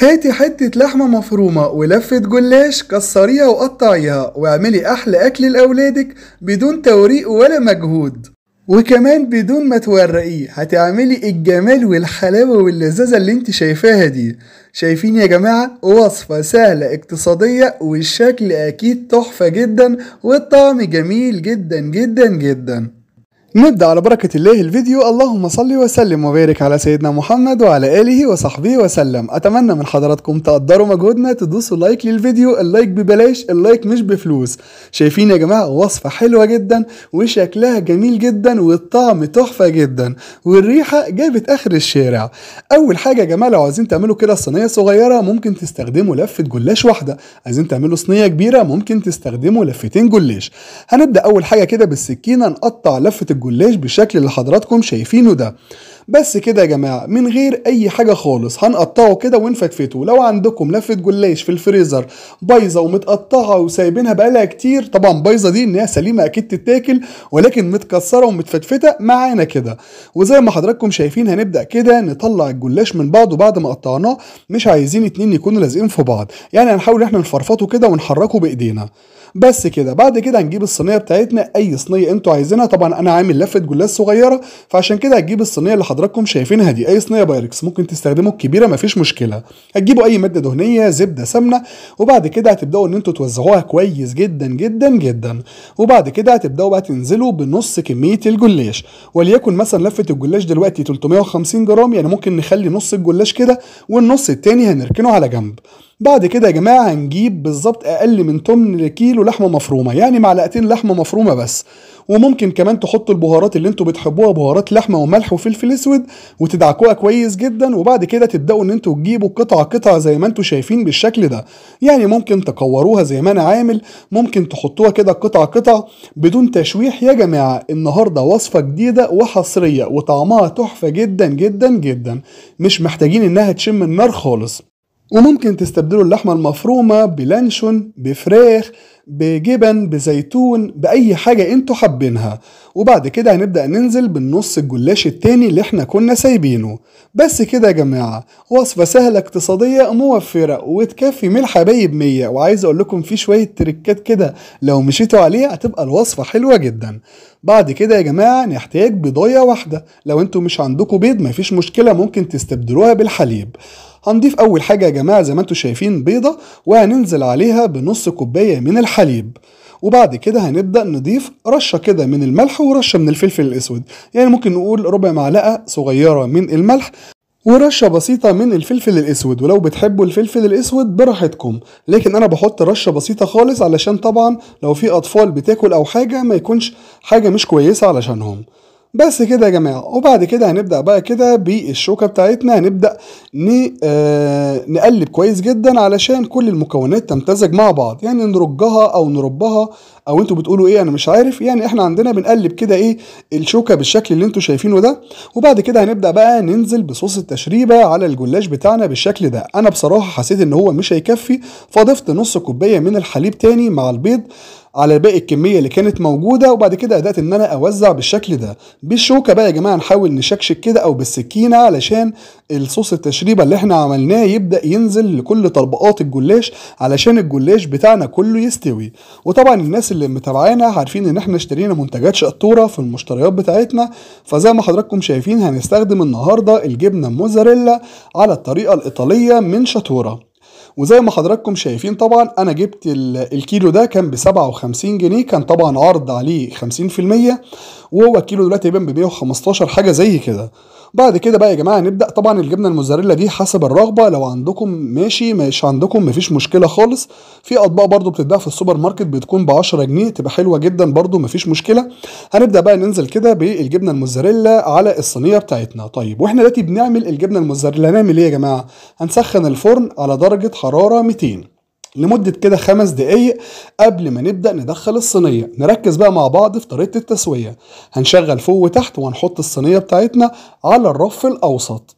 هاتي حتة لحمة مفرومة ولفة جلاش كسريها وقطعيها واعملي أحلى أكل لأولادك بدون توريق ولا مجهود وكمان بدون ما تورقيه هتعملي الجمال والحلاوة واللذاذة اللي انت شايفاها دي شايفين يا جماعة وصفة سهلة اقتصادية والشكل أكيد تحفة جدا والطعم جميل جدا جدا جدا نبدأ على بركة الله الفيديو اللهم صل وسلم وبارك على سيدنا محمد وعلى آله وصحبه وسلم أتمنى من حضراتكم تقدروا مجهودنا تدوسوا لايك للفيديو اللايك ببلاش اللايك مش بفلوس شايفين يا جماعة وصفة حلوة جدا وشكلها جميل جدا والطعم تحفة جدا والريحة جابت آخر الشارع أول حاجة يا جماعة لو عايزين تعملوا كده صينية صغيرة ممكن تستخدموا لفة جلاش واحدة عايزين تعملوا صينية كبيرة ممكن تستخدموا لفتين جلاش هنبدأ أول حاجة كده بالسكينة نقطع لفة الجلاش بالشكل اللي حضراتكم شايفينه ده بس كده يا جماعه من غير اي حاجه خالص هنقطعه كده ونفتفته لو عندكم لفه جلاش في الفريزر بايظه ومتقطعه وسايبينها بقالها كتير طبعا بايظه دي ان هي سليمه اكيد تتاكل ولكن متكسره ومتفتفته معانا كده وزي ما حضراتكم شايفين هنبدا كده نطلع الجلاش من بعضه بعد ما قطعناه مش عايزين اتنين يكونوا لازقين في بعض يعني هنحاول احنا نفرفطه كده ونحركه بايدينا بس كده بعد كده هنجيب الصينيه بتاعتنا اي صينيه انتوا عايزينها طبعا انا عامل لفه جلاس صغيره فعشان كده هتجيب الصينيه اللي حضراتكم شايفينها دي اي صينيه بايركس ممكن تستخدموا الكبيره مفيش مشكله هتجيبوا اي ماده دهنيه زبده سمنه وبعد كده هتبداوا ان انتوا توزعوها كويس جدا جدا جدا وبعد كده هتبداوا بقى تنزلوا بنص كميه الجلاش وليكن مثلا لفه الجلاش دلوقتي 350 جرام يعني ممكن نخلي نص الجلاش كده والنص التاني هنركنه على جنب بعد كده يا جماعه هنجيب بالظبط اقل من تمن كيلو لحمه مفرومه يعني معلقتين لحمه مفرومه بس وممكن كمان تحطوا البهارات اللي انتوا بتحبوها بهارات لحمه وملح وفلفل اسود وتدعكوها كويس جدا وبعد كده تبداوا ان انتوا تجيبوا قطعه قطعه زي ما انتوا شايفين بالشكل ده يعني ممكن تكوروها زي ما انا عامل ممكن تحطوها كده قطعه قطعه بدون تشويح يا جماعه النهارده وصفه جديده وحصريه وطعمها تحفه جدا جدا جدا مش محتاجين انها تشم النار خالص وممكن تستبدلوا اللحمة المفرومة بلانشون بفراخ بجبن بزيتون بأي حاجة انتوا حابينها وبعد كده هنبدأ ننزل بالنص الجلاش التاني اللي احنا كنا سايبينه بس كده يا جماعة وصفة سهلة اقتصادية موفرة وتكفي ملح بايب مية وعايز اقول لكم في شوية تريكات كده لو مشيتوا عليها هتبقى الوصفة حلوة جدا بعد كده يا جماعة نحتاج بضاية واحدة لو انتوا مش عندكم بيض مفيش مشكلة ممكن تستبدلوها بالحليب هنضيف أول حاجة يا جماعة زي ما انتم شايفين بيضة وهننزل عليها بنص كوباية من الحليب وبعد كده هنبدأ نضيف رشة كده من الملح ورشة من الفلفل الأسود يعني ممكن نقول ربع معلقة صغيرة من الملح ورشة بسيطة من الفلفل الأسود ولو بتحبوا الفلفل الأسود براحتكم لكن أنا بحط رشة بسيطة خالص علشان طبعا لو في أطفال بتاكل أو حاجة ما يكونش حاجة مش كويسة علشانهم بس كده يا جماعه وبعد كده هنبدا بقى كده بالشوكه بتاعتنا هنبدا آه، نقلب كويس جدا علشان كل المكونات تمتزج مع بعض يعني نرجها او نربها او انتوا بتقولوا ايه انا مش عارف يعني احنا عندنا بنقلب كده ايه الشوكه بالشكل اللي انتوا شايفينه ده وبعد كده هنبدا بقى ننزل بصوص التشريبه على الجلاش بتاعنا بالشكل ده انا بصراحه حسيت ان هو مش هيكفي فضفت نص كوبايه من الحليب تاني مع البيض على باقي الكميه اللي كانت موجوده وبعد كده بدات ان انا اوزع بالشكل ده بالشوكه بقى يا جماعه نحاول نشكشك كده او بالسكينه علشان الصوص التشريبه اللي احنا عملناه يبدا ينزل لكل طبقات الجلاش علشان الجلاش بتاعنا كله يستوي وطبعا الناس اللي متابعانا عارفين ان احنا اشترينا منتجات شقطوره في المشتريات بتاعتنا فزي ما حضراتكم شايفين هنستخدم النهارده الجبنه موزاريلا على الطريقه الايطاليه من شطوره وزي ما حضراتكم شايفين طبعا انا جبت الكيلو ده كان ب 57 جنيه كان طبعا عرض عليه 50% وهو الكيلو دلوقتي بين ب 115 حاجه زي كده بعد كده بقى يا جماعه نبدا طبعا الجبنه الموزاريلا دي حسب الرغبه لو عندكم ماشي مش عندكم مفيش مشكله خالص في اطباق برده بتتباع في السوبر ماركت بتكون ب 10 جنيه تبقى حلوه جدا برده مفيش مشكله هنبدا بقى ننزل كده بالجبنه الموزاريلا على الصينيه بتاعتنا طيب واحنا دلوقتي بنعمل الجبنه الموزاريلا هنعمل ايه يا جماعه هنسخن الفرن على درجه حراره 200 لمدة كده خمس دقايق قبل ما نبدأ ندخل الصينية نركز بقى مع بعض في طريقة التسوية هنشغل فوق وتحت وهنحط الصينية بتاعتنا على الرف الأوسط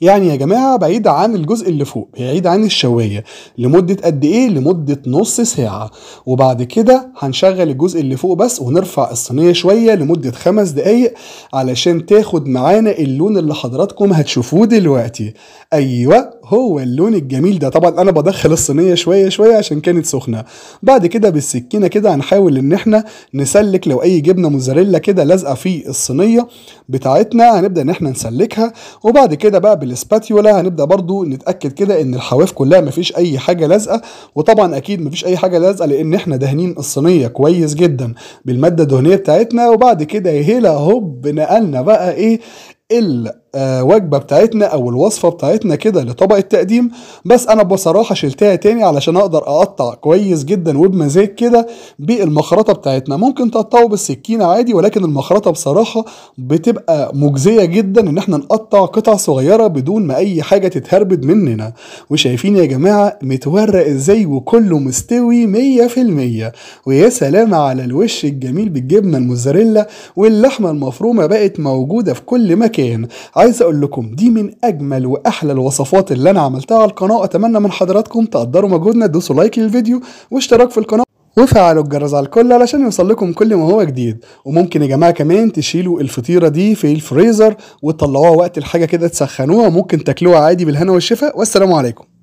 يعني يا جماعة بعيد عن الجزء اللي فوق بعيد عن الشواية لمدة قد إيه؟ لمدة نص ساعة وبعد كده هنشغل الجزء اللي فوق بس ونرفع الصينية شوية لمدة خمس دقايق علشان تاخد معانا اللون اللي حضراتكم هتشوفوه دلوقتي أيوة هو اللون الجميل ده طبعا انا بدخل الصينيه شويه شويه عشان كانت سخنه بعد كده بالسكينه كده هنحاول ان احنا نسلك لو اي جبنه موزاريلا كده لازقه في الصينيه بتاعتنا هنبدا ان احنا نسلكها وبعد كده بقى بالاسباتيولا هنبدا برضو نتاكد كده ان الحواف كلها مفيش اي حاجه لازقه وطبعا اكيد مفيش اي حاجه لازقه لان احنا دهنين الصينيه كويس جدا بالماده الدهنيه بتاعتنا وبعد كده هيلا هوب نقلنا بقى ايه الوجبه آه، بتاعتنا او الوصفه بتاعتنا كده لطبق التقديم بس انا بصراحه شلتها تاني علشان اقدر اقطع كويس جدا وبمزاج كده بالمخرطه بتاعتنا ممكن تقطعه بالسكينه عادي ولكن المخرطه بصراحه بتبقى مجزيه جدا ان احنا نقطع قطع صغيره بدون ما اي حاجه تتهربد مننا وشايفين يا جماعه متورق ازاي وكله مستوي 100% ويا سلام على الوش الجميل بالجبنه الموزاريلا واللحمه المفرومه بقت موجوده في كل مكان عايز اقول لكم دي من اجمل واحلى الوصفات اللي انا عملتها على القناه اتمنى من حضراتكم تقدروا مجهودنا تدوسوا لايك للفيديو واشتراك في القناه وفعلوا الجرس على الكل علشان يوصل لكم كل ما هو جديد وممكن يا جماعه كمان تشيلوا الفطيره دي في الفريزر وتطلعوها وقت الحاجه كده تسخنوها ممكن تاكلوها عادي بالهنا والشفاء والسلام عليكم